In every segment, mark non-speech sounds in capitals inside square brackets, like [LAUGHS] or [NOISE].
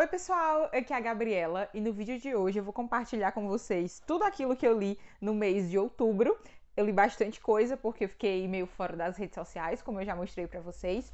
Oi, pessoal, aqui é a Gabriela e no vídeo de hoje eu vou compartilhar com vocês tudo aquilo que eu li no mês de outubro. Eu li bastante coisa porque eu fiquei meio fora das redes sociais, como eu já mostrei para vocês,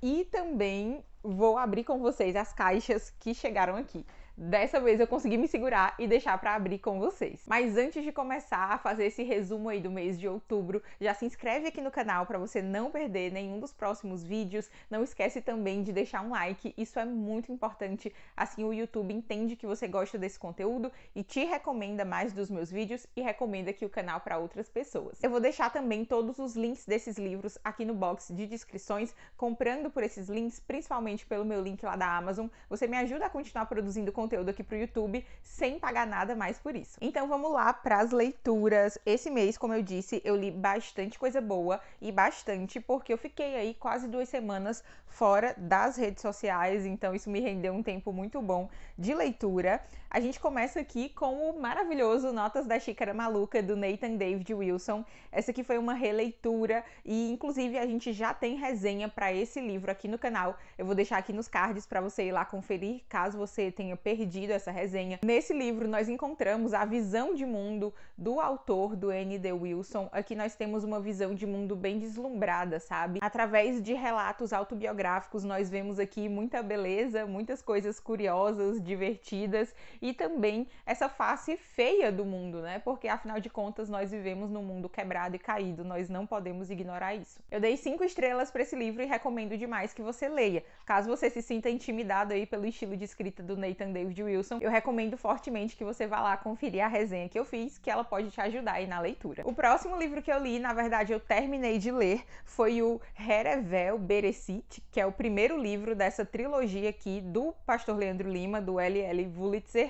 e também vou abrir com vocês as caixas que chegaram aqui. Dessa vez eu consegui me segurar e deixar para abrir com vocês. Mas antes de começar a fazer esse resumo aí do mês de outubro, já se inscreve aqui no canal para você não perder nenhum dos próximos vídeos. Não esquece também de deixar um like, isso é muito importante. Assim o YouTube entende que você gosta desse conteúdo e te recomenda mais dos meus vídeos e recomenda aqui o canal para outras pessoas. Eu vou deixar também todos os links desses livros aqui no box de descrições. Comprando por esses links, principalmente pelo meu link lá da Amazon, você me ajuda a continuar produzindo conteúdo conteúdo aqui para o YouTube sem pagar nada mais por isso. Então vamos lá para as leituras. Esse mês, como eu disse, eu li bastante coisa boa e bastante porque eu fiquei aí quase duas semanas fora das redes sociais, então isso me rendeu um tempo muito bom de leitura. A gente começa aqui com o maravilhoso Notas da Xícara Maluca do Nathan David Wilson. Essa aqui foi uma releitura e inclusive a gente já tem resenha para esse livro aqui no canal. Eu vou deixar aqui nos cards para você ir lá conferir, caso você tenha perdido essa resenha. Nesse livro nós encontramos a visão de mundo do autor do N.D. Wilson. Aqui nós temos uma visão de mundo bem deslumbrada, sabe? Através de relatos autobiográficos nós vemos aqui muita beleza, muitas coisas curiosas, divertidas e também essa face feia do mundo, né? Porque afinal de contas nós vivemos num mundo quebrado e caído, nós não podemos ignorar isso. Eu dei cinco estrelas para esse livro e recomendo demais que você leia. Caso você se sinta intimidado aí pelo estilo de escrita do Nathan David Wilson, eu recomendo fortemente que você vá lá conferir a resenha que eu fiz, que ela pode te ajudar aí na leitura. O próximo livro que eu li, na verdade, eu terminei de ler, foi o Herevel Berecit, que é o primeiro livro dessa trilogia aqui do Pastor Leandro Lima, do L.L. Wulitzer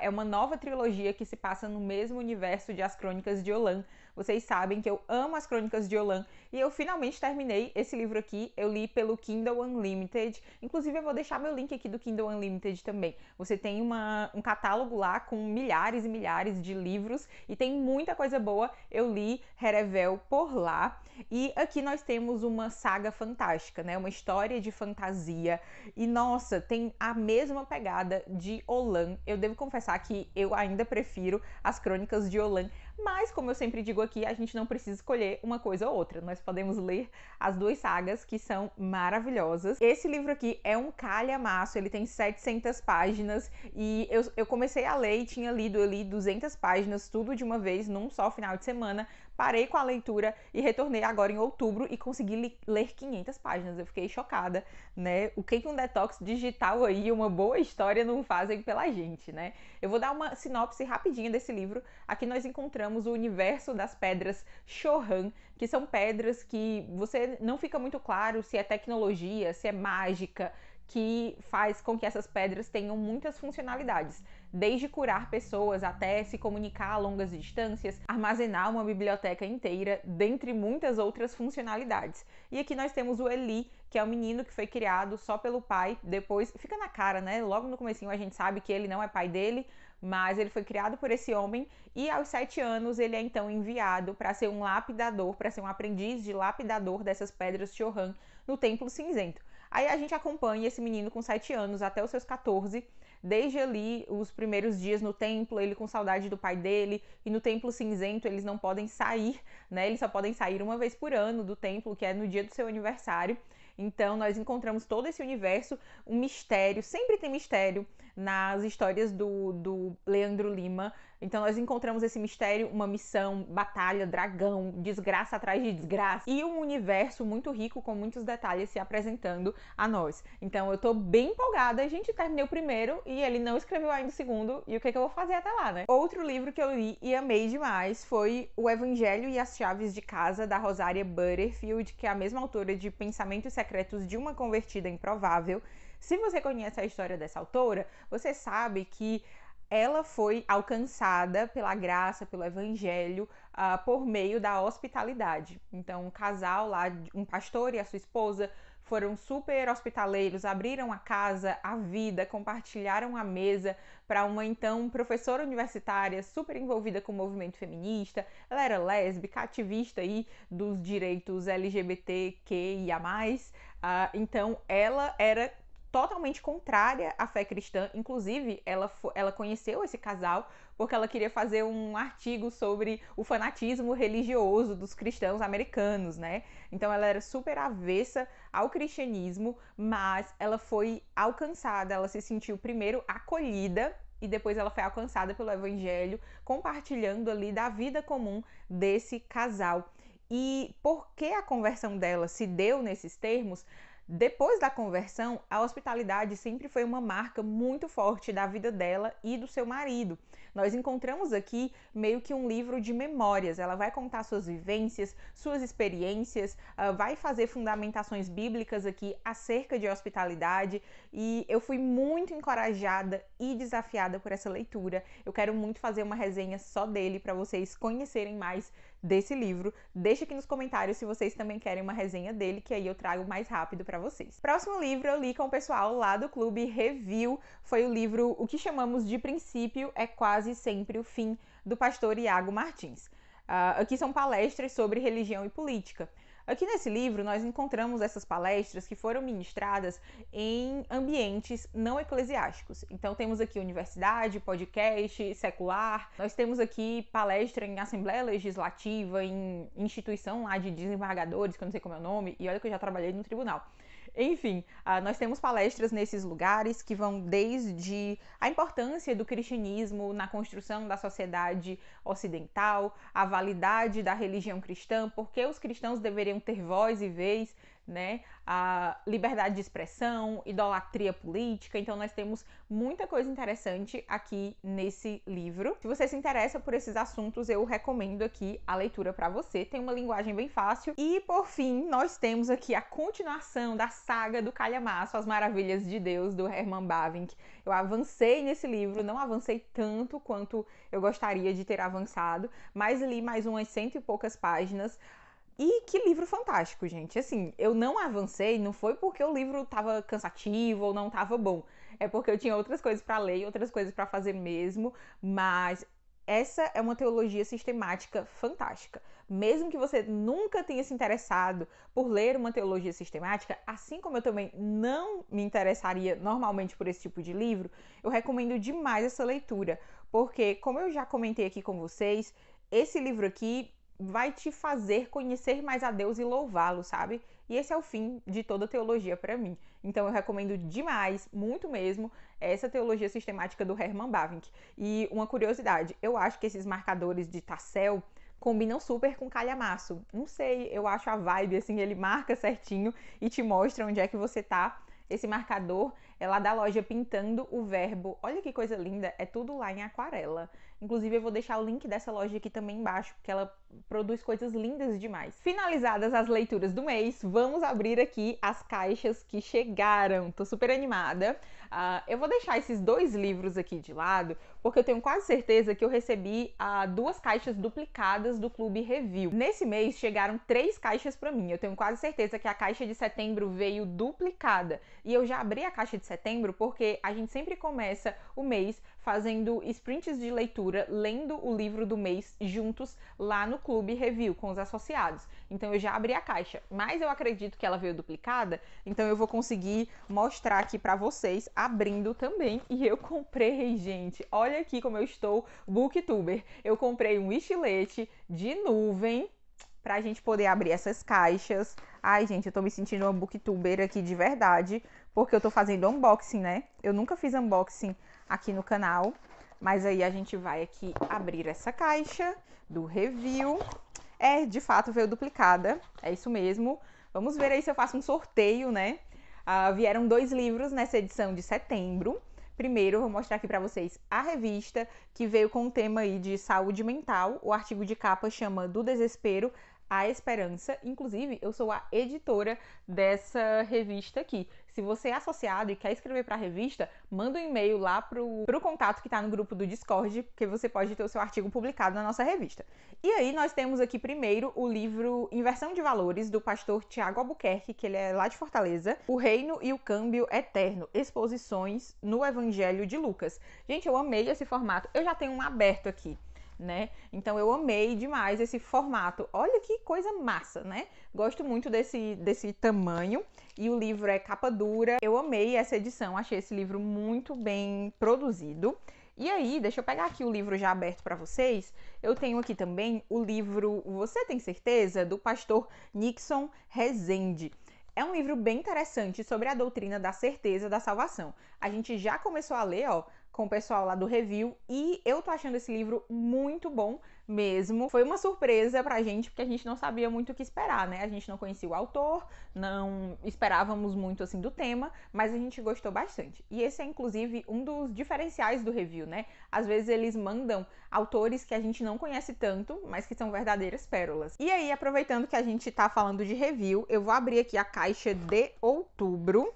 é uma nova trilogia que se passa no mesmo universo de As Crônicas de Olan. Vocês sabem que eu amo As Crônicas de Olan e eu finalmente terminei esse livro aqui. Eu li pelo Kindle Unlimited. Inclusive, eu vou deixar meu link aqui do Kindle Unlimited também. Você tem uma, um catálogo lá com milhares e milhares de livros e tem muita coisa boa. Eu li Herevel por lá. E aqui nós temos uma saga fantástica, né? Uma história de fantasia. E nossa, tem a mesma pegada de Olan. Eu devo confessar que eu ainda prefiro as crônicas de Olan, mas como eu sempre digo aqui, a gente não precisa escolher uma coisa ou outra, nós podemos ler as duas sagas que são maravilhosas. Esse livro aqui é um calhamaço, ele tem 700 páginas e eu, eu comecei a ler e tinha lido ali 200 páginas tudo de uma vez num só final de semana, parei com a leitura e retornei agora em outubro e consegui ler 500 páginas. Eu fiquei chocada, né? O que, um detox digital aí, uma boa história, não fazem pela gente, né? Eu vou dar uma sinopse rapidinha desse livro. Aqui nós encontramos o universo das pedras Shohan, que são pedras que você não fica muito claro se é tecnologia, se é mágica, que faz com que essas pedras tenham muitas funcionalidades desde curar pessoas até se comunicar a longas distâncias, armazenar uma biblioteca inteira, dentre muitas outras funcionalidades. E aqui nós temos o Eli, que é o um menino que foi criado só pelo pai, depois fica na cara, né? Logo no comecinho a gente sabe que ele não é pai dele, mas ele foi criado por esse homem e aos sete anos ele é então enviado para ser um lapidador, para ser um aprendiz de lapidador dessas pedras Chohan no Templo Cinzento. Aí a gente acompanha esse menino com sete anos até os seus 14 Desde ali, os primeiros dias no templo, ele com saudade do pai dele, e no templo cinzento eles não podem sair, né? Eles só podem sair uma vez por ano do templo, que é no dia do seu aniversário. Então, nós encontramos todo esse universo, um mistério, sempre tem mistério nas histórias do, do Leandro Lima, então nós encontramos esse mistério, uma missão, batalha, dragão, desgraça atrás de desgraça e um universo muito rico com muitos detalhes se apresentando a nós. Então eu tô bem empolgada, a gente terminou o primeiro e ele não escreveu ainda o segundo e o que, é que eu vou fazer até lá, né? Outro livro que eu li e amei demais foi O Evangelho e as Chaves de Casa da Rosária Butterfield, que é a mesma autora de Pensamentos Secretos de uma Convertida Improvável. Se você conhece a história dessa autora, você sabe que ela foi alcançada pela graça, pelo evangelho, uh, por meio da hospitalidade. Então, um casal lá, um pastor e a sua esposa, foram super hospitaleiros, abriram a casa, a vida, compartilharam a mesa para uma então professora universitária super envolvida com o movimento feminista. Ela era lésbica, ativista aí dos direitos LGBTQIA+. Uh, ah, então, ela era totalmente contrária à fé cristã. Inclusive, ela, ela conheceu esse casal porque ela queria fazer um artigo sobre o fanatismo religioso dos cristãos americanos, né? Então, ela era super avessa ao cristianismo, mas ela foi alcançada, ela se sentiu primeiro acolhida e depois ela foi alcançada pelo evangelho, compartilhando ali da vida comum desse casal. E por que a conversão dela se deu nesses termos? Depois da conversão, a hospitalidade sempre foi uma marca muito forte da vida dela e do seu marido. Nós encontramos aqui meio que um livro de memórias. Ela vai contar suas vivências, suas experiências, ah, vai fazer fundamentações bíblicas aqui acerca de hospitalidade. E eu fui muito encorajada e desafiada por essa leitura. Eu quero muito fazer uma resenha só dele para vocês conhecerem mais desse livro. Deixa aqui nos comentários se vocês também querem uma resenha dele, que aí eu trago mais rápido para vocês. Próximo livro eu li com o pessoal lá do clube Review, foi o livro O que chamamos de princípio é quase sempre o fim, do pastor Iago Martins. Uh, aqui são palestras sobre religião e política. Aqui nesse livro, nós encontramos essas palestras que foram ministradas em ambientes não eclesiásticos. Então, temos aqui universidade, podcast, secular, nós temos aqui palestra em Assembleia Legislativa, em instituição lá de desembargadores, que eu não sei como é o nome, e olha que eu já trabalhei no tribunal. Enfim, ah, nós temos palestras nesses lugares que vão desde a importância do cristianismo na construção da sociedade ocidental, a validade da religião cristã, por que os cristãos deveriam ter voz e vez né? A liberdade de expressão, idolatria política. Então nós temos muita coisa interessante aqui nesse livro. Se você se interessa por esses assuntos, eu recomendo aqui a leitura para você. Tem uma linguagem bem fácil. E por fim, nós temos aqui a continuação da saga do Calhamaço, As Maravilhas de Deus do Herman Bavinck. Eu avancei nesse livro, não avancei tanto quanto eu gostaria de ter avançado, mas li mais umas cento e poucas páginas e que livro fantástico, gente. Assim, eu não avancei, não foi porque o livro tava cansativo ou não tava bom. É porque eu tinha outras coisas para ler, outras coisas para fazer mesmo, mas essa é uma teologia sistemática fantástica. Mesmo que você nunca tenha se interessado por ler uma teologia sistemática, assim como eu também não me interessaria normalmente por esse tipo de livro, eu recomendo demais essa leitura, porque como eu já comentei aqui com vocês, esse livro aqui vai te fazer conhecer mais a Deus e louvá-lo, sabe? E esse é o fim de toda teologia para mim. Então eu recomendo demais, muito mesmo, essa teologia sistemática do Herman Bavinck. E uma curiosidade, eu acho que esses marcadores de Tassel combinam super com calhamaço. Não sei, eu acho a vibe assim, ele marca certinho e te mostra onde é que você tá. Esse marcador é lá da loja pintando o verbo. Olha que coisa linda, é tudo lá em aquarela. Inclusive, eu vou deixar o link dessa loja aqui também embaixo, porque ela produz coisas lindas demais. Finalizadas as leituras do mês, vamos abrir aqui as caixas que chegaram. Tô super animada. Uh, eu vou deixar esses dois livros aqui de lado, porque eu tenho quase certeza que eu recebi uh, duas caixas duplicadas do Clube Review. Nesse mês chegaram três caixas para mim. Eu tenho quase certeza que a caixa de setembro veio duplicada. E eu já abri a caixa de setembro porque a gente sempre começa o mês fazendo sprints de leitura, lendo o livro do mês juntos lá no Clube Review com os associados. Então eu já abri a caixa, mas eu acredito que ela veio duplicada, então eu vou conseguir mostrar aqui para vocês abrindo também. E eu comprei, gente. Olha aqui como eu estou booktuber. Eu comprei um estilete de nuvem pra gente poder abrir essas caixas. Ai, gente, eu tô me sentindo uma booktuber aqui de verdade, porque eu tô fazendo unboxing, né? Eu nunca fiz unboxing aqui no canal. Mas aí a gente vai aqui abrir essa caixa do review. É, de fato veio duplicada, é isso mesmo. Vamos ver aí se eu faço um sorteio, né? Ah, vieram dois livros nessa edição de setembro. Primeiro, eu vou mostrar aqui para vocês a revista que veio com o tema aí de saúde mental. O artigo de capa chama Do Desespero à Esperança. Inclusive, eu sou a editora dessa revista aqui. Se você é associado e quer escrever para a revista, manda um e-mail lá para o contato que está no grupo do Discord, que você pode ter o seu artigo publicado na nossa revista. E aí nós temos aqui primeiro o livro Inversão de Valores, do pastor Tiago Albuquerque, que ele é lá de Fortaleza, O Reino e o Câmbio Eterno, Exposições no Evangelho de Lucas. Gente, eu amei esse formato. Eu já tenho um aberto aqui né? Então eu amei demais esse formato. Olha que coisa massa, né? Gosto muito desse, desse tamanho e o livro é capa dura. Eu amei essa edição, achei esse livro muito bem produzido. E aí, deixa eu pegar aqui o livro já aberto para vocês. Eu tenho aqui também o livro Você Tem Certeza? do pastor Nixon Rezende. É um livro bem interessante sobre a doutrina da certeza da salvação. A gente já começou a ler, ó, com o pessoal lá do review e eu tô achando esse livro muito bom mesmo. Foi uma surpresa pra gente, porque a gente não sabia muito o que esperar, né? A gente não conhecia o autor, não esperávamos muito assim do tema, mas a gente gostou bastante. E esse é inclusive um dos diferenciais do review, né? Às vezes eles mandam autores que a gente não conhece tanto, mas que são verdadeiras pérolas. E aí, aproveitando que a gente tá falando de review, eu vou abrir aqui a caixa de outubro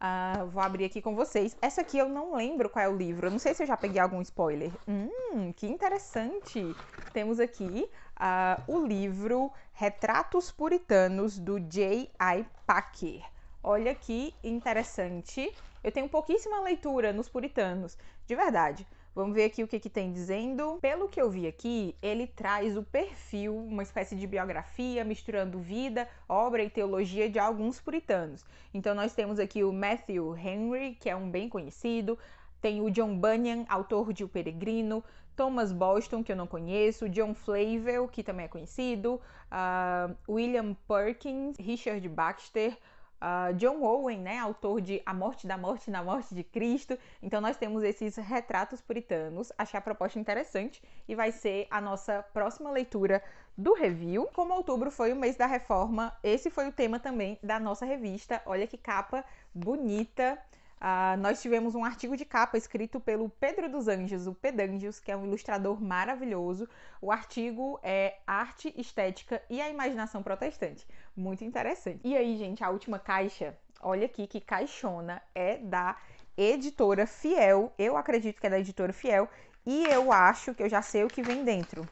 Uh, vou abrir aqui com vocês. Essa aqui eu não lembro qual é o livro. Eu não sei se eu já peguei algum spoiler. Hum, que interessante! Temos aqui uh, o livro Retratos Puritanos do J.I. Packer. Olha que interessante. Eu tenho pouquíssima leitura nos puritanos, de verdade. Vamos ver aqui o que, que tem dizendo. Pelo que eu vi aqui, ele traz o perfil, uma espécie de biografia misturando vida, obra e teologia de alguns puritanos. Então nós temos aqui o Matthew Henry, que é um bem conhecido, tem o John Bunyan, autor de O Peregrino, Thomas Boston, que eu não conheço, John Flavel, que também é conhecido, uh, William Perkins, Richard Baxter, Uh, John Owen, né, autor de A Morte da Morte na Morte de Cristo. Então nós temos esses retratos puritanos. Achei a proposta interessante e vai ser a nossa próxima leitura do review. Como outubro foi o mês da reforma, esse foi o tema também da nossa revista. Olha que capa bonita. Uh, nós tivemos um artigo de capa escrito pelo Pedro dos Anjos, o Pedanjos, que é um ilustrador maravilhoso. O artigo é Arte, Estética e a Imaginação Protestante. Muito interessante. E aí, gente, a última caixa, olha aqui que caixona, é da editora Fiel. Eu acredito que é da editora Fiel e eu acho que eu já sei o que vem dentro.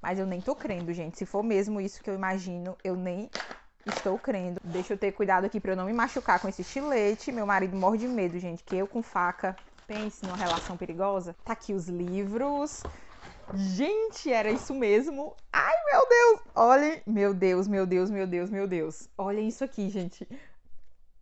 Mas eu nem tô crendo, gente. Se for mesmo isso que eu imagino, eu nem Estou crendo. Deixa eu ter cuidado aqui para eu não me machucar com esse estilete. Meu marido morre de medo, gente, que eu com faca pense numa relação perigosa. Tá aqui os livros. Gente, era isso mesmo. Ai, meu Deus! Olhem, meu Deus, meu Deus, meu Deus, meu Deus. Olhem isso aqui, gente.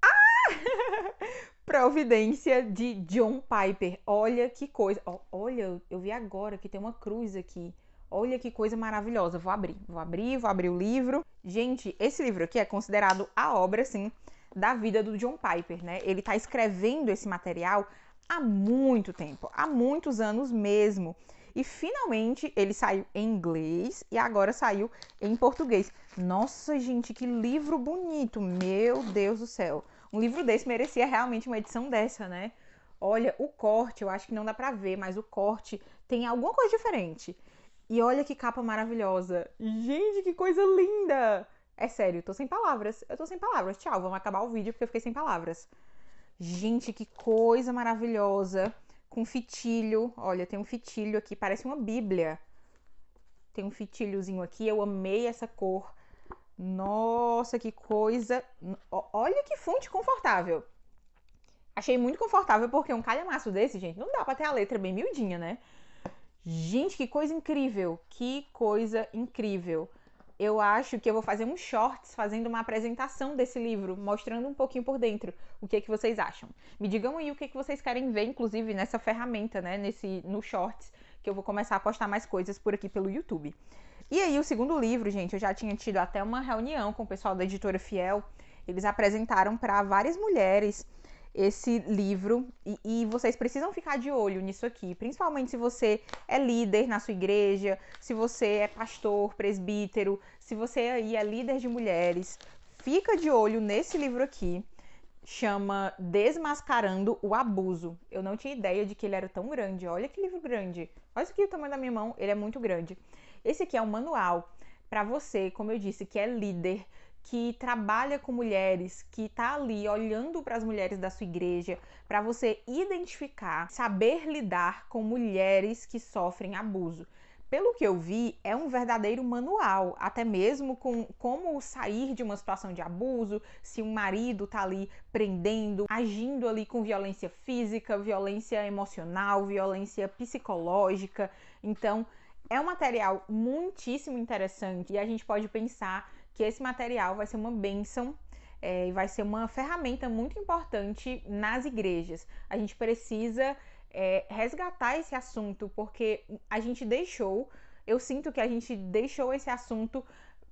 Ah! [LAUGHS] Providência de John Piper. Olha que coisa. olha, eu vi agora que tem uma cruz aqui. Olha que coisa maravilhosa, vou abrir, vou abrir, vou abrir o livro. Gente, esse livro aqui é considerado a obra, assim, da vida do John Piper, né? Ele tá escrevendo esse material há muito tempo, há muitos anos mesmo. E finalmente ele saiu em inglês e agora saiu em português. Nossa, gente, que livro bonito! Meu Deus do céu! Um livro desse merecia realmente uma edição dessa, né? Olha, o corte, eu acho que não dá pra ver, mas o corte tem alguma coisa diferente. E olha que capa maravilhosa. Gente, que coisa linda! É sério, tô sem palavras. Eu tô sem palavras. Tchau, vamos acabar o vídeo porque eu fiquei sem palavras. Gente, que coisa maravilhosa. Com fitilho. Olha, tem um fitilho aqui, parece uma bíblia. Tem um fitilhozinho aqui. Eu amei essa cor. Nossa, que coisa. Olha que fonte confortável. Achei muito confortável porque um calhamaço desse, gente, não dá pra ter a letra bem miudinha, né? Gente, que coisa incrível! Que coisa incrível! Eu acho que eu vou fazer um shorts fazendo uma apresentação desse livro, mostrando um pouquinho por dentro o que é que vocês acham. Me digam aí o que, é que vocês querem ver, inclusive, nessa ferramenta, né? Nesse, no shorts, que eu vou começar a postar mais coisas por aqui pelo YouTube. E aí, o segundo livro, gente, eu já tinha tido até uma reunião com o pessoal da editora Fiel. Eles apresentaram para várias mulheres esse livro e, e, vocês precisam ficar de olho nisso aqui, principalmente se você é líder na sua igreja, se você é pastor, presbítero, se você aí é líder de mulheres, fica de olho nesse livro aqui. Chama Desmascarando o Abuso. Eu não tinha ideia de que ele era tão grande. Olha que livro grande. Olha isso aqui o tamanho da minha mão, ele é muito grande. Esse aqui é um manual para você, como eu disse, que é líder, que trabalha com mulheres, que está ali olhando para as mulheres da sua igreja, para você identificar, saber lidar com mulheres que sofrem abuso. Pelo que eu vi, é um verdadeiro manual, até mesmo com como sair de uma situação de abuso, se um marido está ali prendendo, agindo ali com violência física, violência emocional, violência psicológica. Então, é um material muitíssimo interessante e a gente pode pensar que esse material vai ser uma bênção é, e é, vai ser uma ferramenta muito importante nas igrejas. A gente precisa é, resgatar esse assunto, porque a gente deixou, eu sinto que a gente deixou esse assunto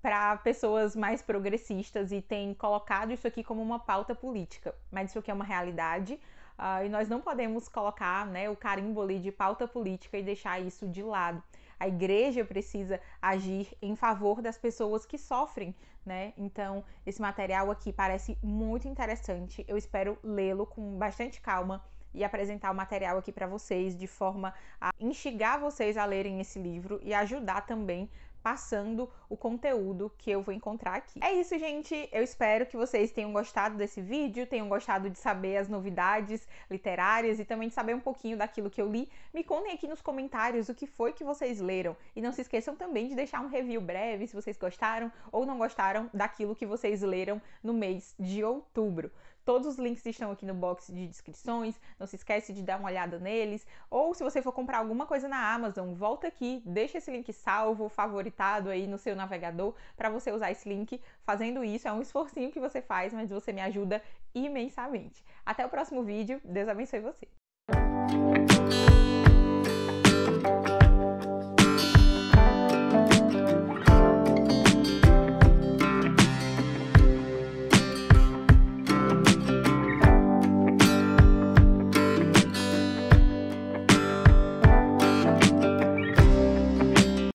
para pessoas mais progressistas e tem colocado isso aqui como uma pauta política, mas isso aqui é uma realidade. Uh, e nós não podemos colocar né, o carimbo ali de pauta política e deixar isso de lado a igreja precisa agir em favor das pessoas que sofrem, né? Então, esse material aqui parece muito interessante. Eu espero lê-lo com bastante calma e apresentar o material aqui para vocês de forma a instigar vocês a lerem esse livro e ajudar também passando o conteúdo que eu vou encontrar aqui. É isso, gente. Eu espero que vocês tenham gostado desse vídeo, tenham gostado de saber as novidades literárias e também de saber um pouquinho daquilo que eu li. Me contem aqui nos comentários o que foi que vocês leram. E não se esqueçam também de deixar um review breve se vocês gostaram ou não gostaram daquilo que vocês leram no mês de outubro. Todos os links estão aqui no box de descrições, não se esquece de dar uma olhada neles. Ou se você for comprar alguma coisa na Amazon, volta aqui, deixa esse link salvo, favoritado aí no seu navegador para você usar esse link. Fazendo isso é um esforcinho que você faz, mas você me ajuda imensamente. Até o próximo vídeo, Deus abençoe você.